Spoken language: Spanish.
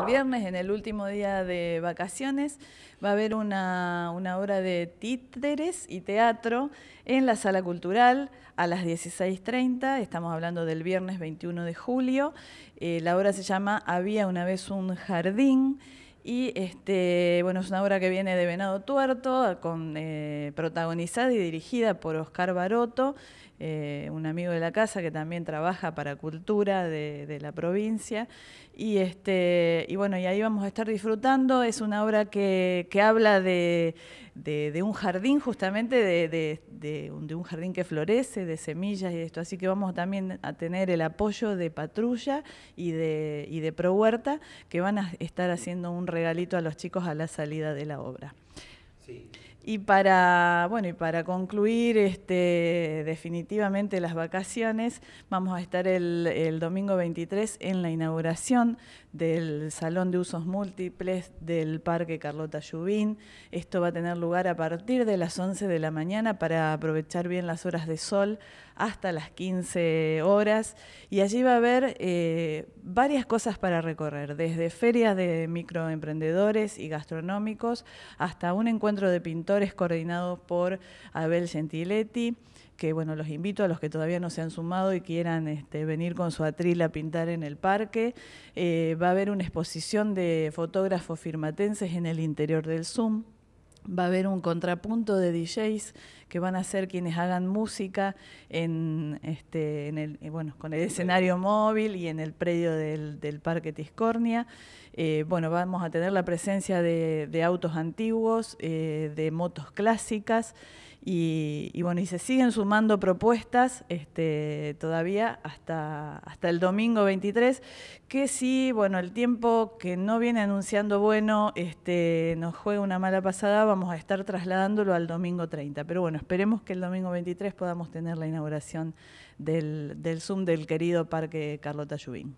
el viernes, en el último día de vacaciones, va a haber una, una obra de títeres y teatro en la Sala Cultural a las 16.30, estamos hablando del viernes 21 de julio. Eh, la obra se llama Había una vez un jardín y este, bueno, es una obra que viene de Venado Tuerto, con, eh, protagonizada y dirigida por Oscar Baroto, eh, un amigo de la casa que también trabaja para cultura de, la provincia. Y, este, y bueno, y ahí vamos a estar disfrutando. Es una obra que, habla de, de, un jardín justamente de de, un jardín que florece, de semillas y esto. Así que vamos también a tener el apoyo de Patrulla y de, y de Pro Huerta, que van a estar haciendo un regalito a los chicos a la salida de la obra. Y para, bueno, y para concluir este, definitivamente las vacaciones, vamos a estar el, domingo 23 en la inauguración del Salón de Usos Múltiples del Parque Carlota Lluvín. Esto va a tener lugar a partir de las 11 de la mañana para aprovechar bien las horas de sol hasta las 15 horas. Y allí va a haber eh, varias cosas para recorrer, desde ferias de microemprendedores y gastronómicos hasta un encuentro de pintores coordinados por Abel Gentiletti, que bueno, los invito a los que todavía no se han sumado y quieran este, venir con su atril a pintar en el parque. Eh, va a haber una exposición de fotógrafos firmatenses en el interior del Zoom va a haber un contrapunto de DJs que van a ser quienes hagan música en, este, en el, eh, bueno, con el escenario móvil y en el predio del, Parque Tiscornia. Eh, bueno, vamos a tener la presencia de, autos antiguos, eh, de motos clásicas. Y, bueno, y se siguen sumando propuestas este, todavía hasta, hasta el domingo 23, que si bueno, el tiempo que no viene anunciando bueno este, nos juega una mala pasada, vamos a estar trasladándolo al domingo 30. Pero bueno, esperemos que el domingo 23 podamos tener la inauguración del, Zoom del querido Parque Carlota Lluvín.